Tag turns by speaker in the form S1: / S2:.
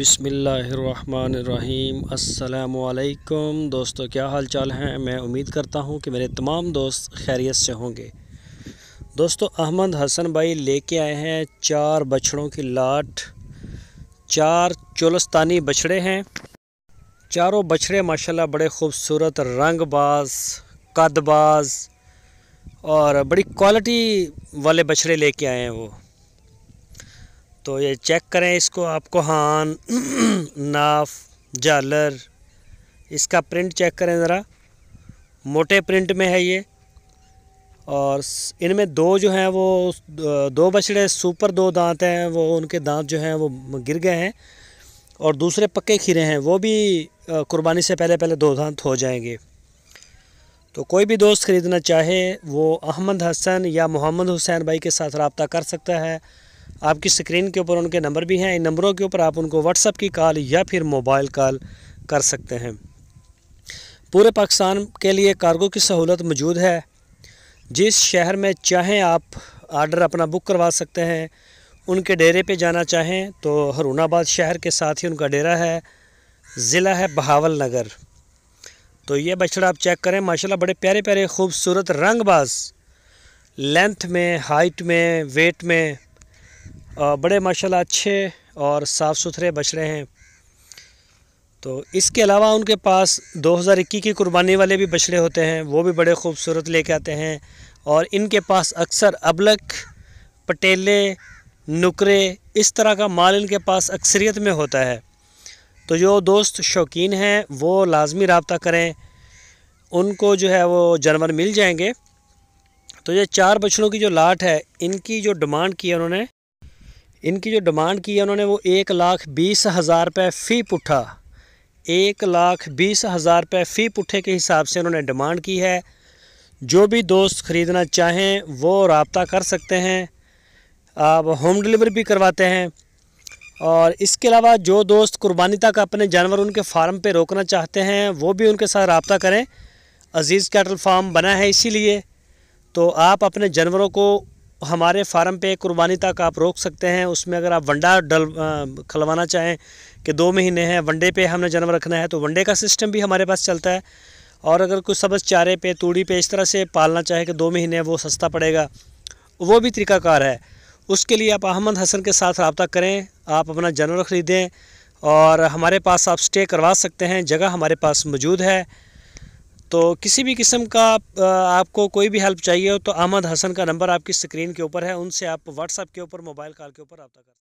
S1: बिसमीम् अल्लाम दोस्तों क्या हाल चाल हैं मैं उम्मीद करता हूं कि मेरे तमाम दोस्त खैरियत से होंगे दोस्तों अहमद हसन भाई लेके आए हैं चार बछड़ों की लाट चार चोलस्तानी बछड़े हैं चारों बछड़े माशाल्लाह बड़े खूबसूरत रंगबाज कदबाज और बड़ी क्वालिटी वाले बछड़े लेके आए हैं वो तो ये चेक करें इसको आपको हान नाफ जालर इसका प्रिंट चेक करें ज़रा मोटे प्रिंट में है ये और इनमें दो जो हैं वो दो बछड़े सुपर दो दांत हैं वो उनके दांत जो हैं वो गिर गए हैं और दूसरे पक्के खीरे हैं वो भी कुर्बानी से पहले पहले दो दांत हो जाएंगे तो कोई भी दोस्त ख़रीदना चाहे वो अहमद हसन या मोहम्मद हुसैन भाई के साथ रबता कर सकता है आपकी स्क्रीन के ऊपर उनके नंबर भी हैं इन नंबरों के ऊपर आप उनको व्हाट्सअप की कॉल या फिर मोबाइल कॉल कर सकते हैं पूरे पाकिस्तान के लिए कार्गो की सहूलत मौजूद है जिस शहर में चाहें आप आर्डर अपना बुक करवा सकते हैं उनके डेरे पे जाना चाहें तो हरूणाबाद शहर के साथ ही उनका डेरा है ज़िला है बहावल नगर तो ये बछड़ा आप चेक करें माशाल्लाह बड़े प्यारे प्यारे खूबसूरत रंगबाज लेंथ में हाइट में वेट में बड़े माशाल्लाह अच्छे और साफ़ सुथरे बछड़े हैं तो इसके अलावा उनके पास 2021 की कुर्बानी वाले भी बछड़े होते हैं वो भी बड़े खूबसूरत लेके आते हैं और इनके पास अक्सर अबलक पटेले नुकरे इस तरह का माल इनके पास अक्सरियत में होता है तो जो दोस्त शौकीन हैं वो लाजमी रबता करें उनको जो है वो जानवर मिल जाएंगे तो ये चार बछड़ों की जो लाट है इनकी जो डिमांड की है उन्होंने इनकी जो डिमांड की है उन्होंने वो एक लाख बीस हज़ार रुपये फ़ी पुठा एक लाख बीस हज़ार रुपये फ़ी पुठे के हिसाब से उन्होंने डिमांड की है जो भी दोस्त ख़रीदना चाहें वो रबता कर सकते हैं आप होम डिलीवरी भी करवाते हैं और इसके अलावा जो दोस्त कुर्बानी तक अपने जानवर उनके फार्म पे रोकना चाहते हैं वो भी उनके साथ रबता करें अजीज़ कैटल फार्म बना है इसीलिए तो आप अपने जानवरों को हमारे फार्म पे कुर्बानी तक आप रोक सकते हैं उसमें अगर आप वंडा डल खलवाना चाहें कि दो महीने हैं वंडे पे हमने जन्म रखना है तो वंडे का सिस्टम भी हमारे पास चलता है और अगर कोई सबज चारे पे तूड़ी पे इस तरह से पालना चाहे कि दो महीने वो सस्ता पड़ेगा वो भी तरीकाकार है उसके लिए आप अहमद हसन के साथ रबता करें आप अपना जानवर ख़रीदें और हमारे पास आप स्टे करवा सकते हैं जगह हमारे पास मौजूद है तो किसी भी किस्म का आपको कोई भी हेल्प चाहिए हो तो अहमद हसन का नंबर आपकी स्क्रीन के ऊपर है उनसे आप व्हाट्सअप के ऊपर मोबाइल कॉल के ऊपर रबा कर